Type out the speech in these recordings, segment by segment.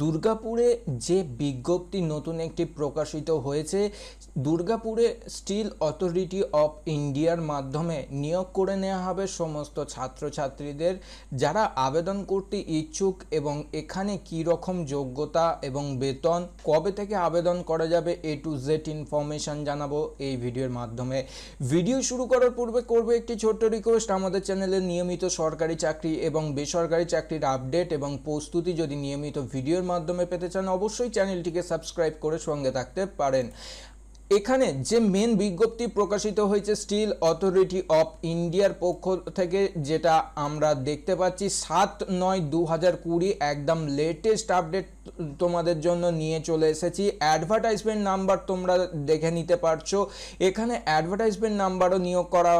দুর্গাপুরে যে বিজ্ঞপ্তি নতুন একটি প্রকাশিত হয়েছে দুর্গাপুরে স্টিল অথরিটি অফ ইন্ডিয়ার মাধ্যমে নিয়োগ করে নেওয়া হবে সমস্ত ছাত্রছাত্রীদের যারা আবেদন করতে ইচ্ছুক এবং এখানে কি রকম যোগ্যতা এবং বেতন কবে থেকে আবেদন করা যাবে এ টু জেড ইনফরমেশান জানাবো এই ভিডিওর মাধ্যমে ভিডিও শুরু করার পূর্বে করবো একটি ছোট্ট রিকোয়েস্ট আমাদের চ্যানেলে নিয়মিত সরকারি চাকরি এবং বেসরকারি চাকরির আপডেট এবং প্রস্তুতি যদি নিয়মিত ভিডিও ভিডিওর মাধ্যমে পেতে চান অবশ্যই চ্যানেলটিকে সাবস্ক্রাইব করে সঙ্গে থাকতে পারেন এখানে যে মেন বিজ্ঞপ্তি প্রকাশিত হয়েছে স্টিল অথরিটি অফ ইন্ডিয়ার পক্ষ থেকে যেটা আমরা দেখতে পাচ্ছি সাত নয় দু হাজার কুড়ি একদম লেটেস্ট আপডেট তোমাদের জন্য নিয়ে চলে এসেছি অ্যাডভার্টাইজমেন্ট নাম্বার তোমরা দেখে নিতে পারছো এখানে অ্যাডভার্টাইজমেন্ট নাম্বারও নিয়োগ করা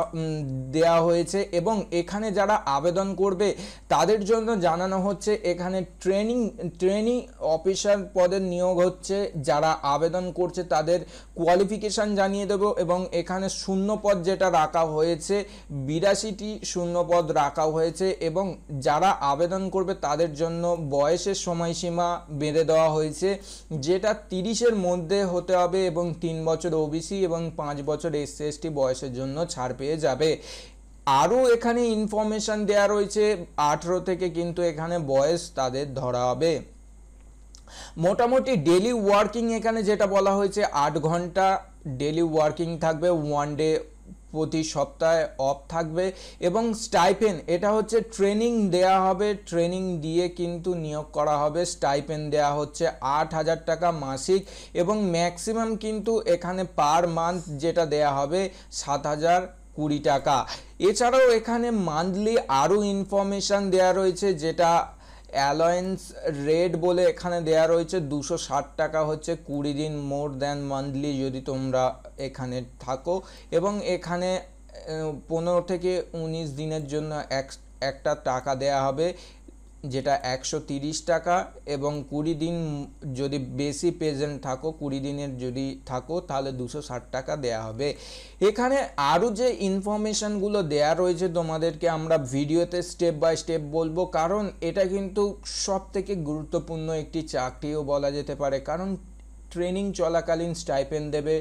দেয়া হয়েছে এবং এখানে যারা আবেদন করবে তাদের জন্য জানানো হচ্ছে এখানে ট্রেনিং ট্রেনিং অফিসার পদের নিয়োগ হচ্ছে যারা আবেদন করছে তাদের কোয়ালিফিকেশান জানিয়ে দেব এবং এখানে শূন্য পদ যেটা রাখা হয়েছে বিরাশিটি শূন্য পদ রাখা হয়েছে এবং যারা আবেদন করবে তাদের জন্য বয়সের সময়সীমা বেঁধে দেওয়া হয়েছে যেটা তিরিশের মধ্যে হতে হবে এবং তিন বছর ওবিসি এবং পাঁচ বছর এস সি বয়সের জন্য ছাড় পেয়ে যাবে আরও এখানে ইনফরমেশান দেওয়া রয়েছে আঠেরো থেকে কিন্তু এখানে বয়স তাদের ধরা হবে মোটামুটি ডেলি ওয়ার্কিং এখানে যেটা বলা হয়েছে আট ঘন্টা ডেলি ওয়ার্কিং থাকবে ওয়ান ডে প্রতি সপ্তাহে অফ থাকবে এবং স্টাইপেন এটা হচ্ছে ট্রেনিং দেয়া হবে ট্রেনিং দিয়ে কিন্তু নিয়োগ করা হবে স্টাইপেন দেয়া হচ্ছে আট হাজার টাকা মাসিক এবং ম্যাক্সিমাম কিন্তু এখানে পার মান্থ যেটা দেয়া হবে সাত হাজার কুড়ি টাকা এছাড়াও এখানে মান্থলি আরও ইনফরমেশান দেয়া রয়েছে যেটা অ্যালয়েন্স রেড বলে এখানে দেয়া রয়েছে দুশো ষাট টাকা হচ্ছে কুড়ি দিন মোর দ্যান মান্থলি যদি তোমরা এখানে থাকো এবং এখানে পনেরো থেকে উনিশ দিনের জন্য এক একটা টাকা দেয়া হবে যেটা একশো টাকা এবং কুড়ি দিন যদি বেশি পেজেন্ট থাকো কুড়ি দিনের যদি থাকো তাহলে দুশো টাকা দেয়া হবে এখানে আরও যে ইনফরমেশানগুলো দেয়া রয়েছে তোমাদেরকে আমরা ভিডিওতে স্টেপ বাই স্টেপ বলবো কারণ এটা কিন্তু সব থেকে গুরুত্বপূর্ণ একটি চাকরিও বলা যেতে পারে কারণ ট্রেনিং চলাকালীন স্টাইপেন্ড দেবে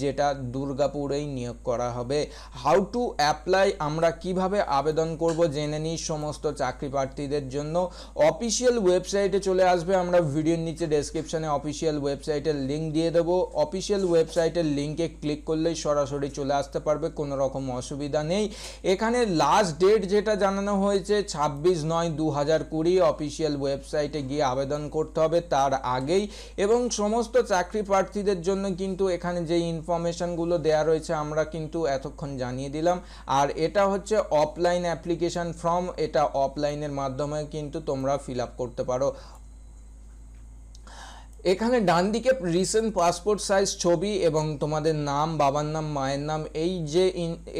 যেটা দুর্গাপুরেই নিয়োগ করা হবে হাউ টু অ্যাপ্লাই আমরা কিভাবে আবেদন করব জেনে নিই সমস্ত চাকরি প্রার্থীদের জন্য অফিসিয়াল ওয়েবসাইটে চলে আসবে আমরা ভিডিওর নিচে ডেসক্রিপশানে অফিসিয়াল ওয়েবসাইটের লিঙ্ক দিয়ে দেবো অফিসিয়াল ওয়েবসাইটের লিঙ্কে ক্লিক করলেই সরাসরি চলে আসতে পারবে কোনো রকম অসুবিধা নেই এখানে লাস্ট ডেট যেটা জানানো হয়েছে ছাব্বিশ নয় দু হাজার কুড়ি অফিসিয়াল ওয়েবসাইটে গিয়ে আবেদন করতে হবে তার আগেই এবং সমস্ত চাকরি প্রার্থীদের জন্য কিন্তু এখানে যে ইনফরমেশানগুলো দেয়া রয়েছে আমরা কিন্তু এতক্ষণ জানিয়ে দিলাম আর এটা হচ্ছে অফলাইন অ্যাপ্লিকেশান ফর্ম এটা অফলাইনের মাধ্যমে কিন্তু তোমরা ফিল করতে পারো এখানে ডান দিকে রিসেন্ট পাসপোর্ট সাইজ ছবি এবং তোমাদের নাম বাবার নাম মায়ের নাম এই যে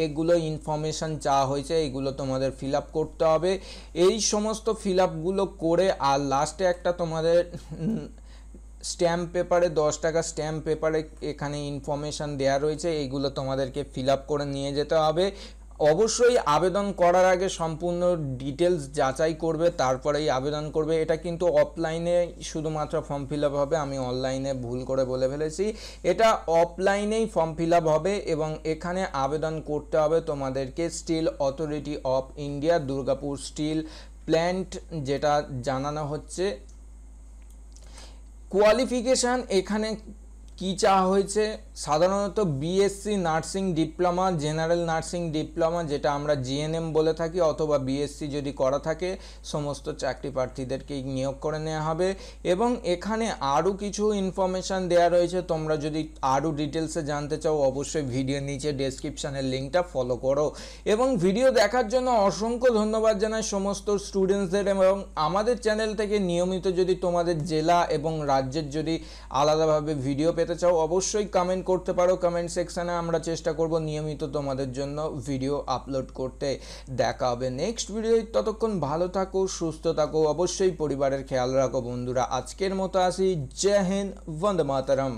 এগুলো ইনফরমেশান চাওয়া হয়েছে এইগুলো তোমাদের ফিল করতে হবে এই সমস্ত ফিল করে আর লাস্টে একটা তোমাদের স্ট্যাম্প পেপারে দশ টাকা স্ট্যাম্প পেপারে এখানে ইনফরমেশান দেওয়া রয়েছে এইগুলো তোমাদেরকে ফিল করে নিয়ে যেতে হবে অবশ্যই আবেদন করার আগে সম্পূর্ণ ডিটেলস যাচাই করবে তারপরেই আবেদন করবে এটা কিন্তু অফলাইনে শুধুমাত্র ফর্ম ফিল হবে আমি অনলাইনে ভুল করে বলে ফেলেছি এটা অফলাইনেই ফর্ম ফিল হবে এবং এখানে আবেদন করতে হবে তোমাদেরকে steel authority of India Durgapur steel plant যেটা জানানো হচ্ছে কোয়ালিফিকেশান এখানে কি চাওয়া হয়েছে সাধারণত BSc nursing diploma general nursing diploma যেটা আমরা জিএনএম বলে থাকি অথবা বিএসসি যদি করা থাকে সমস্ত চাকরি প্রার্থীদেরকেই নিয়োগ করে নেওয়া হবে এবং এখানে আরও কিছু ইনফরমেশান দেওয়া রয়েছে তোমরা যদি আরও ডিটেলসে জানতে চাও অবশ্যই ভিডিও নিচে ডেসক্রিপশানের লিঙ্কটা ফলো করো এবং ভিডিও দেখার জন্য অসংখ্য ধন্যবাদ জানাই সমস্ত স্টুডেন্টসদের এবং আমাদের চ্যানেল থেকে নিয়মিত যদি তোমাদের জেলা এবং রাজ্যের যদি আলাদাভাবে ভিডিও পেতে যেতে চাও অবশ্যই কমেন্ট করতে পারো কমেন্ট সেকশানে আমরা চেষ্টা করব নিয়মিত তোমাদের জন্য ভিডিও আপলোড করতে দেখা হবে নেক্সট ভিডিও ততক্ষণ ভালো থাকো সুস্থ থাকো অবশ্যই পরিবারের খেয়াল রাখো বন্ধুরা আজকের মতো আসি জয় হিন্দ বন্দে মাতারাম